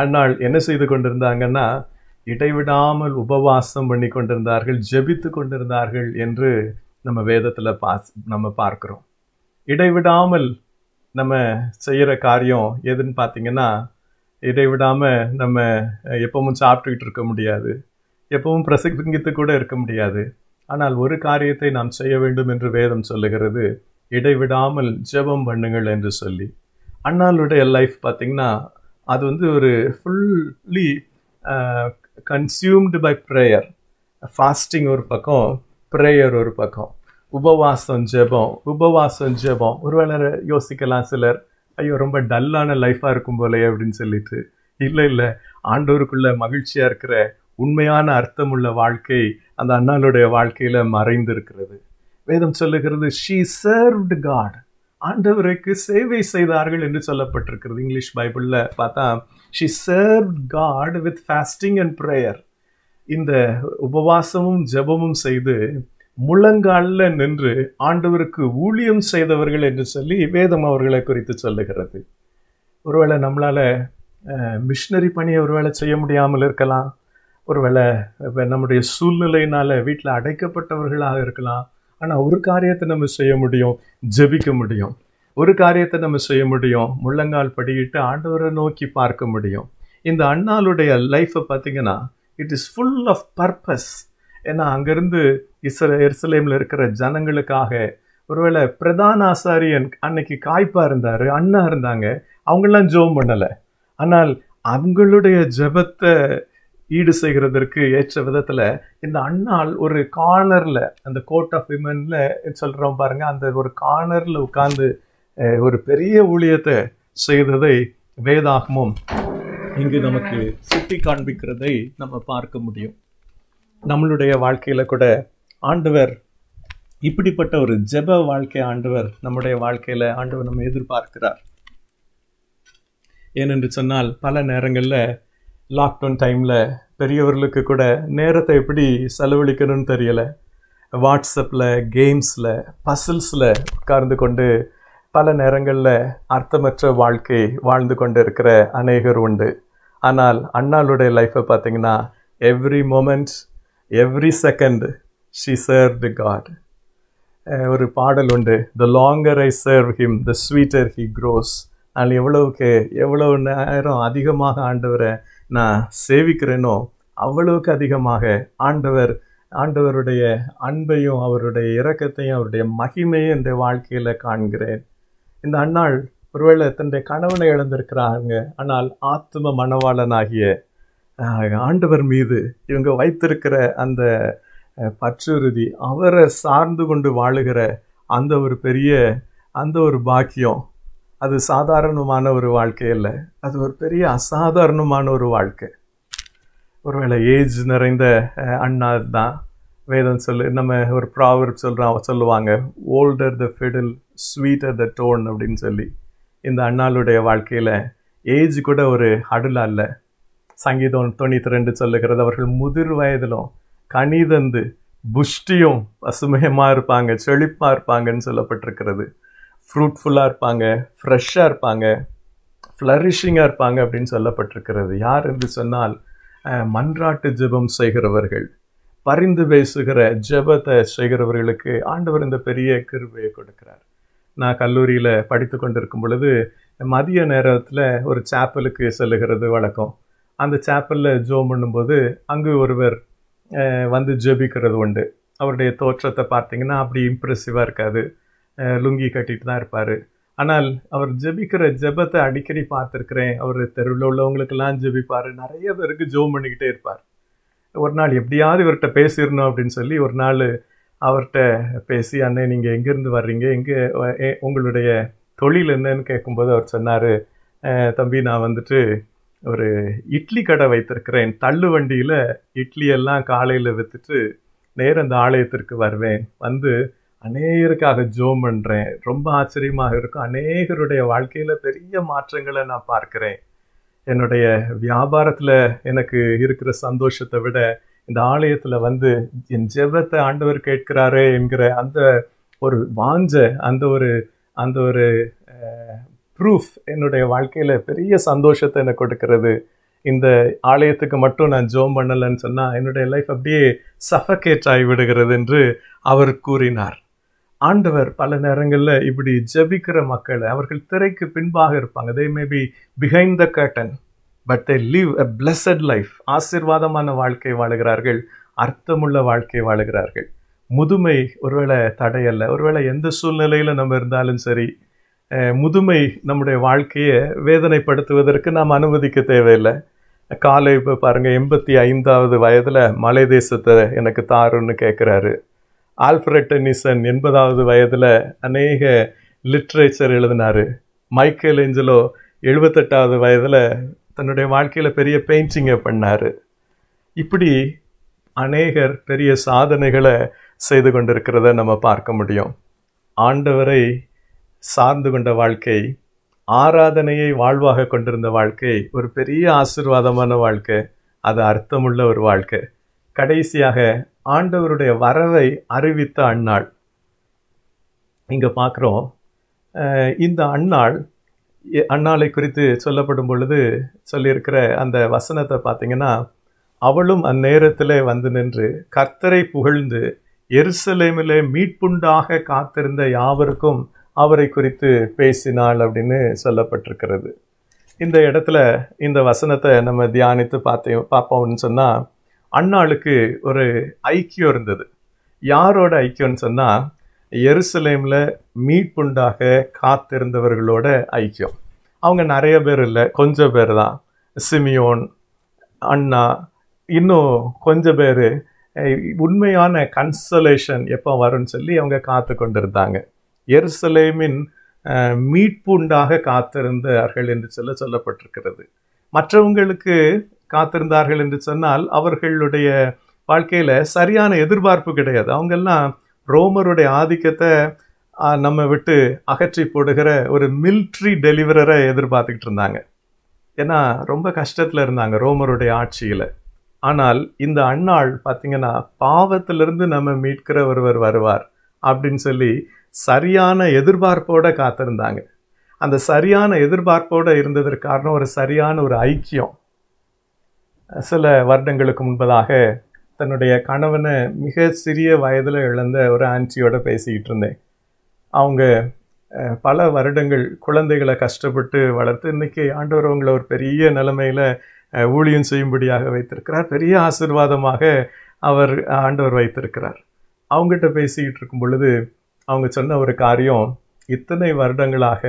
அண்ணாள் என்ன செய்து கொண்டிருந்தாங்கன்னா இடைவிடாமல் உபவாசம் பண்ணி கொண்டிருந்தார்கள் ஜெபித்து கொண்டிருந்தார்கள் என்று நம்ம வேதத்தில் பாஸ் நம்ம பார்க்குறோம் இடைவிடாமல் நம்ம செய்கிற காரியம் எதுன்னு பார்த்தீங்கன்னா இடைவிடாமல் நம்ம எப்பவும் சாப்பிட்டுக்கிட்டு இருக்க முடியாது எப்பவும் பிரசங்கித்து கூட இருக்க முடியாது ஆனால் ஒரு காரியத்தை நாம் செய்ய வேண்டும் என்று வேதம் சொல்லுகிறது இடைவிடாமல் ஜெபம் பண்ணுங்கள் என்று சொல்லி அண்ணாளுடைய லைஃப் பார்த்திங்கன்னா அது வந்து ஒரு fully consumed by prayer fasting ஒரு பக்கம் ப்ரேயர் ஒரு பக்கம் உபவாசம் ஜெபம் உபவாசம் ஜெபம் ஒருவேளை யோசிக்கலாம் சிலர் ஐயோ ரொம்ப டல்லான லைஃப்பாக இருக்கும் போலே அப்படின்னு சொல்லிட்டு இல்லை இல்லை ஆண்டோருக்குள்ள மகிழ்ச்சியாக இருக்கிற உண்மையான அர்த்தமுள்ள வாழ்க்கை அந்த அண்ணாளுடைய வாழ்க்கையில் மறைந்திருக்கிறது வேதம் சொல்லுகிறது ஷீ சர்வ்டு காட் ஆண்டவருக்கு சேவை செய்தார்கள் என்று சொல்லப்பட்டிருக்கிறது இங்கிலீஷ் பைபிளில் பார்த்தா she serve God with fasting and prayer இந்த உபவாசமும் ஜபமும் செய்து முழங்காலில் நின்று ஆண்டவருக்கு ஊழியம் செய்தவர்கள் என்று சொல்லி வேதம் அவர்களை குறித்து சொல்லுகிறது ஒருவேளை நம்மளால் மிஷினரி பணியை ஒருவேளை செய்ய முடியாமல் இருக்கலாம் ஒருவேளை நம்முடைய சூழ்நிலையினால் வீட்டில் அடைக்கப்பட்டவர்களாக இருக்கலாம் ஆனால் ஒரு காரியத்தை நம்ம செய்ய முடியும் ஜெபிக்க முடியும் ஒரு காரியத்தை நம்ம செய்ய முடியும் முள்ளங்கால் படியிட்டு ஆண்டவரை நோக்கி பார்க்க முடியும் இந்த அண்ணாளுடைய லைஃப்பை பார்த்தீங்கன்னா it is full of purpose ஏன்னா அங்கேருந்து இஸ்ர எருசலேமில் இருக்கிற ஜனங்களுக்காக ஒருவேளை பிரதான ஆசாரியன் அன்னைக்கு காய்ப்பாக இருந்தார் அண்ணா இருந்தாங்க அவங்களாம் ஜோம் பண்ணலை ஆனால் அவங்களுடைய ஜபத்தை ஈடு செய்கிறதற்கு ஏற்ற விதத்தில் இந்த அண்ணாள் ஒரு கார்னரில் அந்த கோர்ட் ஆஃப் விமனில் சொல்கிறோம் பாருங்கள் அந்த ஒரு கார்னரில் உட்காந்து ஒரு பெரிய ஊழியத்தை செய்ததை வேதாகமும் இங்கு நமக்கு சுட்டி காண்பிக்கிறதை நம்ம பார்க்க முடியும் நம்மளுடைய வாழ்க்கையில் கூட ஆண்டவர் இப்படிப்பட்ட ஒரு ஜெப வாழ்க்கை ஆண்டவர் நம்முடைய வாழ்க்கையில் ஆண்டவர் நம்ம எதிர்பார்க்கிறார் ஏனென்று சொன்னால் பல நேரங்களில் லாக்டவுன் டைமில் பெரியவர்களுக்கு கூட நேரத்தை எப்படி செலவழிக்கணும்னு தெரியலை வாட்ஸ்அப்பில் கேம்ஸில் பசில்ஸில் உட்கார்ந்து கொண்டு பல நேரங்களில் அர்த்தமற்ற வாழ்க்கை வாழ்ந்து கொண்டு இருக்கிற அநேகர் உண்டு ஆனால் அண்ணாளுடைய லைஃப்பை பார்த்தீங்கன்னா every moment every second she serve the God ஒரு பாடல் உண்டு the longer I serve him the sweeter he grows அதில் எவ்வளவுக்கு எவ்வளவு நேரம் அதிகமாக ஆண்டவரை நான் சேவிக்கிறேனோ அவ்வளவுக்கு அதிகமாக ஆண்டவர் ஆண்டவருடைய அன்பையும் அவருடைய இரக்கத்தையும் அவருடைய மகிமையும் இந்த வாழ்க்கையில் காண்கிறேன் இந்த அண்ணாள் ஒருவேளை தன்னுடைய கணவனை இழந்திருக்கிறாங்க ஆனால் ஆத்ம மனவாளனாகிய ஆண்டவர் மீது இவங்க வைத்திருக்கிற அந்த பற்றுறுதி அவரை சார்ந்து கொண்டு வாழுகிற அந்த ஒரு பெரிய அந்த ஒரு பாக்கியம் அது சாதாரணமான ஒரு வாழ்க்கை இல்லை அது ஒரு பெரிய அசாதாரணமான ஒரு வாழ்க்கை ஒருவேளை ஏஜ் நிறைந்த அண்ணா தான் வேதம் சொல்லு நம்ம ஒரு ப்ராவர் சொல்கிறான் சொல்லுவாங்க older the fiddle sweet the tune அப்படின்னு சொல்லி இந்த அண்ணாளுடைய வாழ்க்கையில் ஏஜ் கூட ஒரு அடுலா இல்லை சங்கீதம் தொண்ணூற்றி ரெண்டு சொல்லுகிறது அவர்கள் முதிர் வயதிலும் கணிதந்து புஷ்டியும் பசுமயமாக இருப்பாங்க செழிப்பாக இருப்பாங்கன்னு சொல்லப்பட்டிருக்கிறது ஃப்ரூட்ஃபுல்லாக இருப்பாங்க ஃப்ரெஷ்ஷாக இருப்பாங்க ஃப்ளரிஷிங்காக இருப்பாங்க அப்படின்னு சொல்லப்பட்டிருக்கிறது யார் என்று சொன்னால் மன்றாட்டு ஜெபம் செய்கிறவர்கள் பரிந்து பேசுகிற ஜெபத்தை செய்கிறவர்களுக்கு ஆண்டவர் இந்த பெரிய கிருபையை கொடுக்கிறார் நான் கல்லூரியில் படித்து கொண்டிருக்கும் பொழுது மதிய நேரத்தில் ஒரு சாப்பலுக்கு செல்லுகிறது வழக்கம் அந்த சாப்பலில் ஜோம் பண்ணும்போது அங்கு ஒருவர் வந்து ஜெபிக்கிறது உண்டு அவருடைய தோற்றத்தை பார்த்தீங்கன்னா அப்படி இம்ப்ரெசிவாக இருக்காது லுங்கி கட்டிட்டு தான் இருப்பார் ஆனால் அவர் ஜெபிக்கிற ஜெபத்தை அடிக்கடி பார்த்துருக்குறேன் அவர் தெருவில் உள்ளவங்களுக்கெல்லாம் ஜெபிப்பார் நிறைய பேருக்கு ஜோம் பண்ணிக்கிட்டே இருப்பார் ஒரு நாள் எப்படியாவது இவர்கிட்ட பேசிடணும் அப்படின்னு சொல்லி ஒரு நாள் அவர்கிட்ட பேசி அண்ணே நீங்கள் எங்கேருந்து வர்றீங்க எங்கே உங்களுடைய தொழில் என்னன்னு கேட்கும்போது அவர் சொன்னார் தம்பி நான் வந்துட்டு ஒரு இட்லி கடை வைத்திருக்கிறேன் தள்ளு வண்டியில் இட்லியெல்லாம் காலையில் விற்றுட்டு நேரம் அந்த ஆலயத்திற்கு வருவேன் வந்து அநேகருக்காக ஜோம் பண்ணுறேன் ரொம்ப ஆச்சரியமாக இருக்கும் அநேகருடைய வாழ்க்கையில் பெரிய மாற்றங்களை நான் பார்க்குறேன் என்னுடைய வியாபாரத்தில் எனக்கு இருக்கிற சந்தோஷத்தை விட இந்த ஆலயத்தில் வந்து என் ஜெபத்தை ஆண்டவர் கேட்கிறாரு என்கிற அந்த ஒரு வாஞ்ச அந்த ஒரு அந்த ஒரு ப்ரூஃப் என்னுடைய வாழ்க்கையில் பெரிய சந்தோஷத்தை எனக்கு கொடுக்கிறது இந்த ஆலயத்துக்கு மட்டும் நான் ஜோம் பண்ணலைன்னு சொன்னால் என்னுடைய லைஃப் அப்படியே சஃபகேட் ஆகிவிடுகிறது என்று அவர் கூறினார் ஆண்டவர் பல நேரங்களில் இப்படி ஜபிக்கிற மக்களை அவர்கள் திரைக்கு பின்பாக இருப்பாங்க they may be behind the curtain but they live a blessed life ஆசிர்வாதமான வாழ்க்கை வாழுகிறார்கள் அர்த்தமுள்ள வாழ்க்கை வாழுகிறார்கள் முதுமை ஒருவேளை தடையல்ல ஒருவேளை எந்த சூழ்நிலையில் நம்ம இருந்தாலும் சரி முதுமை நம்முடைய வாழ்க்கையை வேதனைப்படுத்துவதற்கு நாம் அனுமதிக்க தேவையில்லை காலை இப்போ பாருங்கள் எண்பத்தி ஐந்தாவது வயதில் மலை தேசத்தை எனக்கு தாருன்னு கேட்குறாரு ஆல்ஃப்ரட் டென்னிசன் எண்பதாவது வயதில் அநேக லிட்ரேச்சர் எழுதினார் மைக்கேல் ஏஞ்சலோ எழுபத்தெட்டாவது வயதில் தன்னுடைய வாழ்க்கையில் பெரிய பெயிண்டிங்கை பண்ணார் இப்படி அநேகர் பெரிய சாதனைகளை செய்து கொண்டிருக்கிறத நம்ம பார்க்க முடியும் ஆண்டவரை சார்ந்து கொண்ட வாழ்க்கை ஆராதனையை வாழ்வாக கொண்டிருந்த வாழ்க்கை ஒரு பெரிய ஆசிர்வாதமான வாழ்க்கை அது அர்த்தமுள்ள ஒரு வாழ்க்கை கடைசியாக ஆண்டவருடைய வரவை அறிவித்த அந்நாள் இங்கே பார்க்குறோம் இந்த அந்நாள் அண்ணாலை குறித்து சொல்லப்படும் பொழுது சொல்லியிருக்கிற அந்த வசனத்தை பார்த்தீங்கன்னா அவளும் அந்நேரத்தில் வந்து நின்று கர்த்தரை புகழ்ந்து எருசலேமிலே மீட்புண்டாக காத்திருந்த யாவருக்கும் அவரை குறித்து பேசினாள் அப்படின்னு சொல்லப்பட்டிருக்கிறது இந்த இடத்துல இந்த வசனத்தை நம்ம தியானித்து பார்த்தே பார்ப்போம்னு சொன்னால் அண்ணாளுக்கு ஒரு ஐக்கியம் இருந்தது யாரோட ஐக்கியம்னு சொன்னால் எருசலேமில் மீட்புண்டாக காத்திருந்தவர்களோட ஐக்கியம் அவங்க நிறைய பேர் இல்லை கொஞ்சம் பேர் தான் சிமியோன் அண்ணா இன்னும் கொஞ்சம் பேர் உண்மையான கன்சலேஷன் எப்போ வரும்னு சொல்லி அவங்க காத்து கொண்டிருந்தாங்க எருசலேமின் மீட்புண்டாக காத்திருந்தார்கள் என்று சொல்ல சொல்லப்பட்டிருக்கிறது மற்றவங்களுக்கு காத்திருந்தார்கள் என்று சொன்னால் அவர்களுடைய வாழ்க்கையில் சரியான எதிர்பார்ப்பு கிடையாது அவங்கெல்லாம் ரோமருடைய ஆதிக்கத்தை நம்ம விட்டு அகற்றி போடுகிற ஒரு மில்ட்ரி டெலிவரரை எதிர்பார்த்துக்கிட்டு இருந்தாங்க ஏன்னா ரொம்ப கஷ்டத்தில் இருந்தாங்க ரோமருடைய ஆட்சியில் ஆனால் இந்த அன்னாள் பார்த்திங்கன்னா பாவத்திலிருந்து நம்ம மீட்கிற ஒருவர் வருவார் அப்படின்னு சொல்லி சரியான எதிர்பார்ப்போடு காத்திருந்தாங்க அந்த சரியான எதிர்பார்ப்போடு இருந்ததற்கு காரணம் ஒரு சரியான ஒரு ஐக்கியம் சில வருடங்களுக்கு முன்பதாக தன்னுடைய கணவனை மிக சிறிய வயதில் இழந்த ஒரு ஆன்ட்டியோட பேசிக்கிட்டு இருந்தேன் அவங்க பல வருடங்கள் குழந்தைகளை கஷ்டப்பட்டு வளர்த்து இன்றைக்கி ஆண்டவர் அவங்கள ஒரு பெரிய நிலைமையில் ஊழியம் செய்யும்படியாக வைத்திருக்கிறார் பெரிய ஆசிர்வாதமாக அவர் ஆண்டவர் வைத்திருக்கிறார் அவங்ககிட்ட பேசிக்கிட்டு இருக்கும் பொழுது அவங்க சொன்ன ஒரு காரியம் இத்தனை வருடங்களாக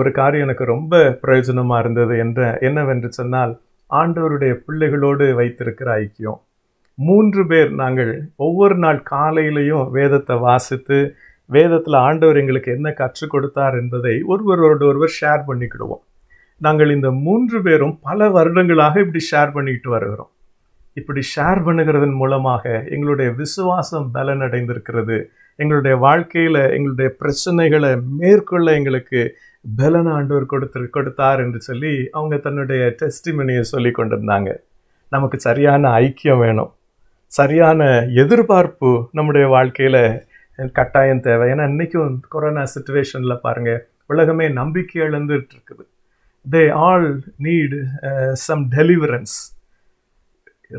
ஒரு காரியம் எனக்கு ரொம்ப பிரயோஜனமாக இருந்தது என்ற என்னவென்று சொன்னால் ஆண்டவருடைய பிள்ளைகளோடு வைத்திருக்கிற ஐக்கியம் மூன்று பேர் நாங்கள் ஒவ்வொரு நாள் காலையிலையும் வேதத்தை வாசித்து வேதத்தில் ஆண்டவர் எங்களுக்கு என்ன கற்றுக் கொடுத்தார் என்பதை ஒருவரோடு ஒருவர் ஷேர் பண்ணிக்கிடுவோம் நாங்கள் இந்த மூன்று பேரும் பல வருடங்களாக இப்படி ஷேர் பண்ணிக்கிட்டு வருகிறோம் இப்படி ஷேர் பண்ணுகிறதன் மூலமாக எங்களுடைய விசுவாசம் பலனடைந்திருக்கிறது அடைந்திருக்கிறது எங்களுடைய வாழ்க்கையில் எங்களுடைய பிரச்சனைகளை மேற்கொள்ள எங்களுக்கு பலன் ஆண்டவர் கொடுத்து கொடுத்தார் என்று சொல்லி அவங்க தன்னுடைய டெஸ்டிமனியை சொல்லி கொண்டிருந்தாங்க நமக்கு சரியான ஐக்கியம் வேணும் சரியான எதிர்பார்ப்பு நம்முடைய வாழ்க்கையில் கட்டாயம் தேவை ஏன்னா இன்றைக்கும் கொரோனா சுச்சுவேஷனில் பாருங்கள் உலகமே நம்பிக்கை இழந்துட்டுருக்குது they all need some uh, deliverance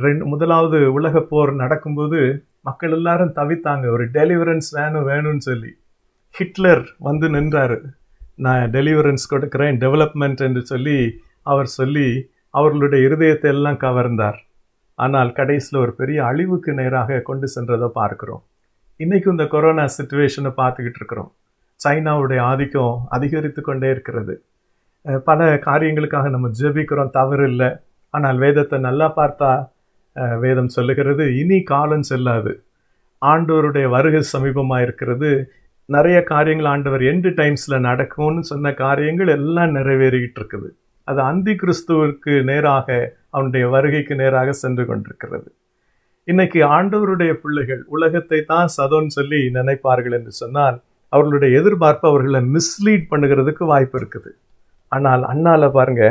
ரெண்டு முதலாவது உலக போர் நடக்கும்போது மக்கள் எல்லாரும் தவித்தாங்க ஒரு டெலிவரன்ஸ் வேணும் வேணும்னு சொல்லி ஹிட்லர் வந்து நின்றார் நான் டெலிவரன்ஸ் கொடுக்குறேன் டெவலப்மெண்ட் என்று சொல்லி அவர் சொல்லி அவர்களுடைய இருதயத்தை எல்லாம் கவர்ந்தார் ஆனால் கடைசியில் ஒரு பெரிய அழிவுக்கு நேராக கொண்டு சென்றதை பார்க்குறோம் இன்றைக்கும் இந்த கொரோனா சுச்சுவேஷனை பார்த்துக்கிட்டு இருக்கிறோம் சைனாவுடைய ஆதிக்கம் அதிகரித்து கொண்டே இருக்கிறது பல காரியங்களுக்காக நம்ம ஜெபிக்கிறோம் தவறு இல்லை ஆனால் வேதத்தை நல்லா பார்த்தா வேதம் சொல்லுகிறது இனி காலம் செல்லாது ஆண்டவருடைய வருகை சமீபமாக இருக்கிறது நிறைய காரியங்கள் ஆண்டவர் எண்டு டைம்ஸில் நடக்கும்னு சொன்ன காரியங்கள் எல்லாம் நிறைவேறிக்கிட்டு இருக்குது அது அந்தி கிறிஸ்துவுக்கு நேராக அவனுடைய வருகைக்கு நேராக சென்று கொண்டிருக்கிறது இன்னைக்கு ஆண்டவருடைய பிள்ளைகள் உலகத்தை தான் சதோன்னு சொல்லி நினைப்பார்கள் என்று சொன்னால் அவர்களுடைய எதிர்பார்ப்பு அவர்களை மிஸ்லீட் பண்ணுகிறதுக்கு வாய்ப்பு இருக்குது ஆனால் அண்ணால பாருங்க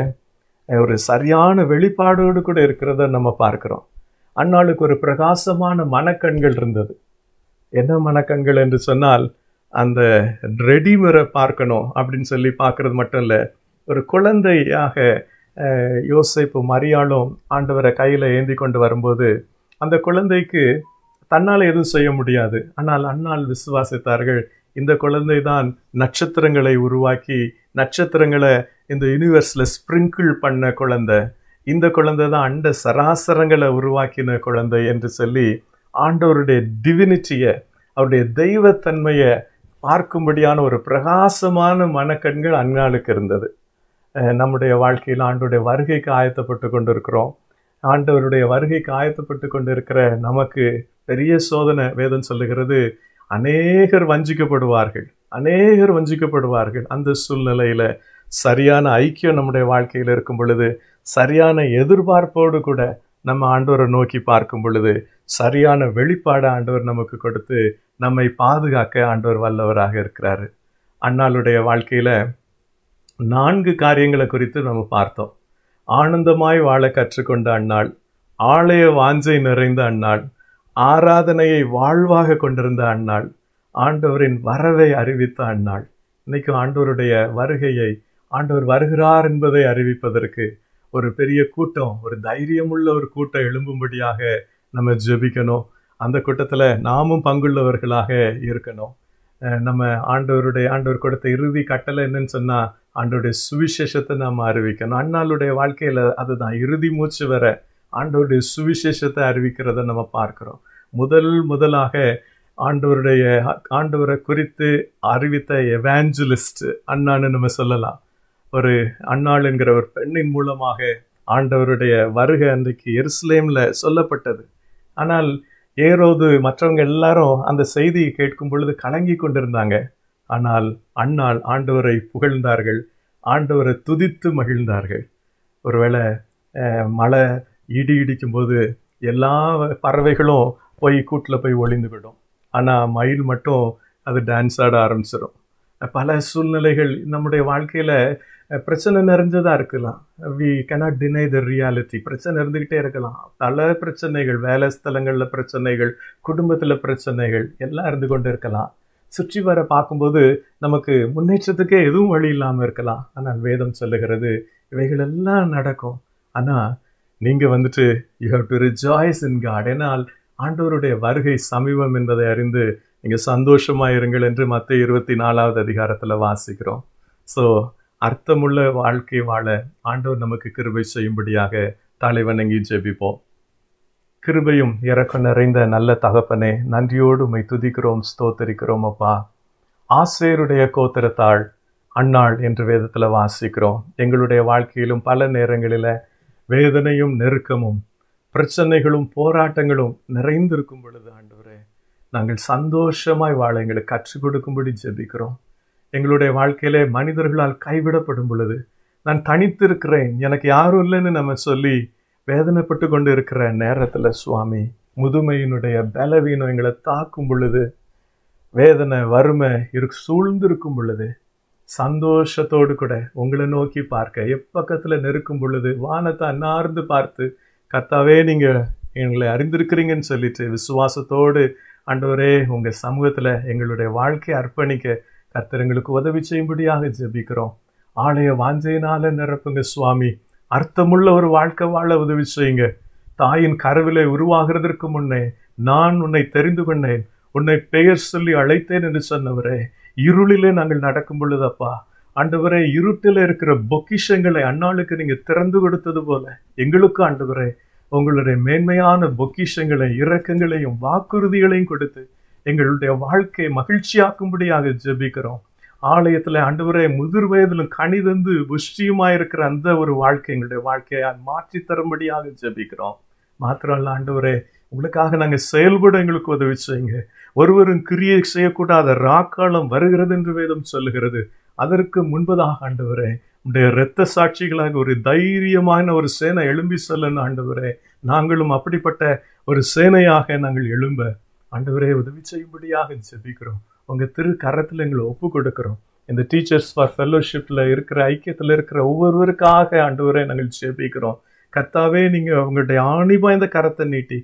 ஒரு சரியான வெளிப்பாடோடு கூட இருக்கிறத நம்ம பார்க்கிறோம் அண்ணாளுக்கு ஒரு பிரகாசமான மனக்கண்கள் இருந்தது என்ன மனக்கண்கள் என்று சொன்னால் அந்த ரெடிமரை பார்க்கணும் அப்படின்னு சொல்லி பார்க்கறது மட்டும் இல்லை ஒரு குழந்தையாக யோசிப்பு மரியாளும் ஆண்டவரை கையில் ஏந்தி கொண்டு வரும்போது அந்த குழந்தைக்கு தன்னால் எதுவும் செய்ய முடியாது ஆனால் அன்னால் விசுவாசித்தார்கள் இந்த குழந்தை தான் நட்சத்திரங்களை உருவாக்கி நட்சத்திரங்களை இந்த யூனிவர்ஸில் ஸ்ப்ரிங்கிள் பண்ண குழந்தை இந்த குழந்தை தான் அண்ட சராசரங்களை உருவாக்கின குழந்தை என்று சொல்லி ஆண்டவருடைய டிவினிட்டியை அவருடைய தெய்வத்தன்மையை பார்க்கும்படியான ஒரு பிரகாசமான மனக்கண்கள் அன்னாளுக்கு இருந்தது நம்முடைய வாழ்க்கையில் ஆண்டுடைய வருகைக்கு ஆயத்தப்பட்டு கொண்டிருக்கிறோம் ஆண்டவருடைய வருகைக்கு ஆயத்தப்பட்டு கொண்டிருக்கிற நமக்கு பெரிய சோதனை வேதம் சொல்லுகிறது அநேகர் வஞ்சிக்கப்படுவார்கள் அநேகர் வஞ்சிக்கப்படுவார்கள் அந்த சூழ்நிலையில் சரியான ஐக்கியம் நம்முடைய வாழ்க்கையில் இருக்கும் பொழுது சரியான எதிர்பார்ப்போடு கூட நம்ம ஆண்டவரை நோக்கி பார்க்கும் பொழுது சரியான வெளிப்பாடு ஆண்டவர் நமக்கு கொடுத்து நம்மை பாதுகாக்க ஆண்டவர் வல்லவராக இருக்கிறாரு அண்ணாளுடைய வாழ்க்கையில் நான்கு காரியங்களை குறித்து நம்ம பார்த்தோம் ஆனந்தமாய் வாழ கற்றுக்கொண்ட அந்நாள் ஆலய வாஞ்சை நிறைந்த அந்நாள் ஆராதனையை வாழ்வாக கொண்டிருந்த அந்நாள் ஆண்டவரின் வரவை அறிவித்த அந்நாள் இன்னைக்கு ஆண்டவருடைய வருகையை ஆண்டவர் வருகிறார் என்பதை அறிவிப்பதற்கு ஒரு பெரிய கூட்டம் ஒரு தைரியமுள்ள ஒரு கூட்டம் எழும்பும்படியாக நம்ம ஜெபிக்கணும் அந்த கூட்டத்தில் நாமும் பங்குள்ளவர்களாக இருக்கணும் நம்ம ஆண்டவருடைய ஆண்டவர் கொடுத்த இறுதி கட்டளை என்னன்னு சொன்னால் ஆண்டோடைய சுவிசேஷத்தை நாம் அறிவிக்கணும் அண்ணாளுடைய வாழ்க்கையில் அதுதான் இறுதி மூச்சு வர ஆண்டோடைய சுவிசேஷத்தை அறிவிக்கிறத நம்ம பார்க்குறோம் முதல் முதலாக ஆண்டவருடைய ஆண்டவரை குறித்து அறிவித்த எவாஞ்சலிஸ்ட் அண்ணான்னு நம்ம சொல்லலாம் ஒரு அண்ணாள் என்கிற ஒரு பெண்ணின் மூலமாக ஆண்டவருடைய வருகை அன்றைக்கு எருசலேமில் சொல்லப்பட்டது ஆனால் ஏரோது மற்றவங்க எல்லாரும் அந்த செய்தியை கேட்கும் பொழுது கலங்கி கொண்டிருந்தாங்க ஆனால் அன்னால் ஆண்டவரை புகழ்ந்தார்கள் ஆண்டவரை துதித்து மகிழ்ந்தார்கள் ஒருவேளை மழை இடி இடிக்கும் போது எல்லா பறவைகளும் போய் கூட்டில் போய் விடும் ஆனால் மயில் மட்டும் அது டான்ஸ் ஆட ஆரம்பிச்சிடும் பல சூழ்நிலைகள் நம்முடைய வாழ்க்கையில் பிரச்சனை நிறைஞ்சதாக இருக்கலாம் we cannot deny the reality பிரச்சனை இருந்துக்கிட்டே இருக்கலாம் பல பிரச்சனைகள் வேலை ஸ்தலங்களில் பிரச்சனைகள் குடும்பத்தில் பிரச்சனைகள் எல்லாம் இருந்து கொண்டு இருக்கலாம் சுற்றி வர பார்க்கும்போது நமக்கு முன்னேற்றத்துக்கே எதுவும் வழி இல்லாமல் இருக்கலாம் ஆனால் வேதம் சொல்லுகிறது இவைகளெல்லாம் நடக்கும் ஆனால் நீங்கள் வந்துட்டு you have to rejoice in God ஏன்னால் ஆண்டவருடைய வருகை சமீபம் என்பதை அறிந்து நீங்கள் சந்தோஷமாக இருங்கள் என்று மற்ற இருபத்தி நாலாவது அதிகாரத்தில் வாசிக்கிறோம் ஸோ அர்த்தமுள்ள வாழ்க்கை வாழ ஆண்டவர் நமக்கு கிருபை செய்யும்படியாக தலைவணங்கி ஜெபிப்போம் கிருபையும் இறக்கம் நிறைந்த நல்ல தகப்பனே நன்றியோடு உமை துதிக்கிறோம் ஸ்தோத்தரிக்கிறோம் அப்பா ஆசிரியருடைய கோத்திரத்தாள் அன்னாள் என்று வேதத்தில் வாசிக்கிறோம் எங்களுடைய வாழ்க்கையிலும் பல நேரங்களில் வேதனையும் நெருக்கமும் பிரச்சனைகளும் போராட்டங்களும் நிறைந்திருக்கும் பொழுது ஆண்டவரே நாங்கள் சந்தோஷமாய் வாழ எங்களுக்கு கற்றுக் கொடுக்கும்படி ஜெபிக்கிறோம் எங்களுடைய வாழ்க்கையிலே மனிதர்களால் கைவிடப்படும் பொழுது நான் தனித்திருக்கிறேன் எனக்கு யாரும் இல்லைன்னு நம்ம சொல்லி வேதனைப்பட்டு கொண்டு இருக்கிற நேரத்தில் சுவாமி முதுமையினுடைய பலவீனம் எங்களை தாக்கும் பொழுது வேதனை வறுமை இரு சூழ்ந்திருக்கும் பொழுது சந்தோஷத்தோடு கூட உங்களை நோக்கி பார்க்க எப்பக்கத்தில் நெருக்கும் பொழுது வானத்தை அன்னார்ந்து பார்த்து கத்தாவே நீங்கள் எங்களை அறிந்திருக்கிறீங்கன்னு சொல்லிட்டு விசுவாசத்தோடு அண்டவரே உங்கள் சமூகத்தில் எங்களுடைய வாழ்க்கையை அர்ப்பணிக்க கர்த்தர் எங்களுக்கு உதவி செய்யும்படியாக ஜெபிக்கிறோம் ஆலய வாஞ்சையினால நிரப்புங்க சுவாமி அர்த்தமுள்ள ஒரு வாழ்க்கை வாழ உதவி செய்யுங்க தாயின் கரவிலை உருவாகிறதற்கு முன்னே நான் உன்னை தெரிந்து கொண்டேன் உன்னை பெயர் சொல்லி அழைத்தேன் என்று சொன்னவரே இருளிலே நாங்கள் நடக்கும் பொழுது அப்பா இருட்டில் இருக்கிற பொக்கிஷங்களை அண்ணாளுக்கு நீங்கள் திறந்து கொடுத்தது போல எங்களுக்கு ஆண்டவரே உங்களுடைய மேன்மையான பொக்கிஷங்களை இறக்கங்களையும் வாக்குறுதிகளையும் கொடுத்து எங்களுடைய வாழ்க்கையை மகிழ்ச்சியாக்கும்படியாக ஜெபிக்கிறோம் ஆலயத்தில் ஆண்டவரே முதிர் வயதிலும் கணிதந்து புஷ்டியுமாக இருக்கிற அந்த ஒரு வாழ்க்கை எங்களுடைய வாழ்க்கையை மாற்றி தரும்படியாக ஜெபிக்கிறோம் மாத்திரம் ஆண்டவரே உங்களுக்காக நாங்கள் செயல்பட எங்களுக்கு உதவி செய்யுங்க ஒருவரும் கிரியை செய்யக்கூடாத ராக்காலம் வருகிறது என்று வேதம் சொல்லுகிறது அதற்கு முன்பதாக ஆண்டவரே உடைய இரத்த சாட்சிகளாக ஒரு தைரியமான ஒரு சேனை எழும்பி செல்லணும் ஆண்டவரே நாங்களும் அப்படிப்பட்ட ஒரு சேனையாக நாங்கள் எழும்ப ஆண்டவரே உதவி செய்யும்படியாக ஜெபிக்கிறோம் உங்கள் திரு கரத்தில் எங்களை ஒப்பு கொடுக்குறோம் இந்த டீச்சர்ஸ் ஃபார் ஃபெல்லோஷிப்பில் இருக்கிற ஐக்கியத்தில் இருக்கிற ஒவ்வொருவருக்காக ஆண்டவரை நாங்கள் ஜெபிக்கிறோம் கர்த்தாவே நீங்கள் உங்களுடைய இந்த கரத்தை நீட்டி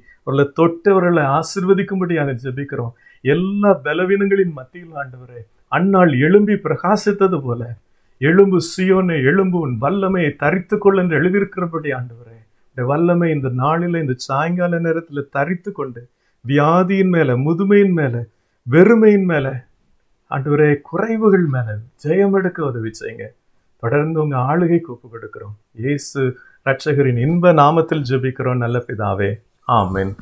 அவர்களை ஆசிர்வதிக்கும்படி நாங்கள் ஜெபிக்கிறோம் எல்லா பலவீனங்களின் மத்தியில் ஆண்டவரே அந்நாள் எழும்பி பிரகாசித்தது போல எழும்பு சுயோன்னு எழும்பு உன் வல்லமையை தரித்து கொள்ள என்று எழுதியிருக்கிறபடி ஆண்டவரே இந்த வல்லமை இந்த நாளில் இந்த சாயங்கால நேரத்தில் தரித்து கொண்டு வியாதியின் மேலே முதுமையின் மேலே வெறுமையின் மேல அன்றுவரே குறைவுகள் மேல ஜெயம் எடுக்க உதவி செய்யுங்க தொடர்ந்து உங்க ஆளுகை ஒப்பு கொடுக்கிறோம் இயேசு ரட்சகரின் இன்ப நாமத்தில் ஜெபிக்கிறோம் நல்ல பிதாவே ஆமேன்